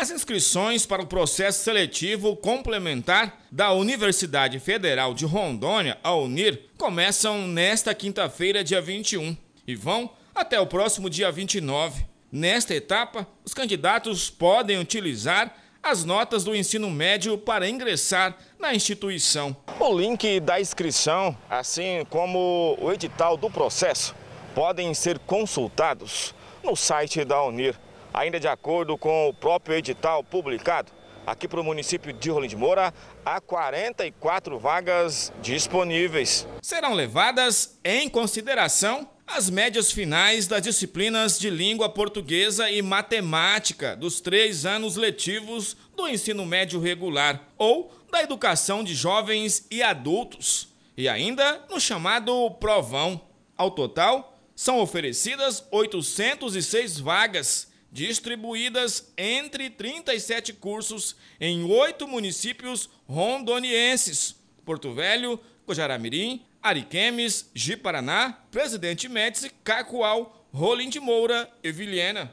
As inscrições para o processo seletivo complementar da Universidade Federal de Rondônia, a UNIR, começam nesta quinta-feira, dia 21, e vão até o próximo dia 29. Nesta etapa, os candidatos podem utilizar as notas do ensino médio para ingressar na instituição. O link da inscrição, assim como o edital do processo, podem ser consultados no site da UNIR. Ainda de acordo com o próprio edital publicado, aqui para o município de Rolim de Moura, há 44 vagas disponíveis. Serão levadas em consideração as médias finais das disciplinas de língua portuguesa e matemática dos três anos letivos do ensino médio regular ou da educação de jovens e adultos, e ainda no chamado provão. Ao total, são oferecidas 806 vagas distribuídas entre 37 cursos em oito municípios rondonienses: Porto Velho, Cojaramirim, Ariquemes, Ji-Paraná, Presidente Médici, Cacoal, Rolim de Moura e Vilhena.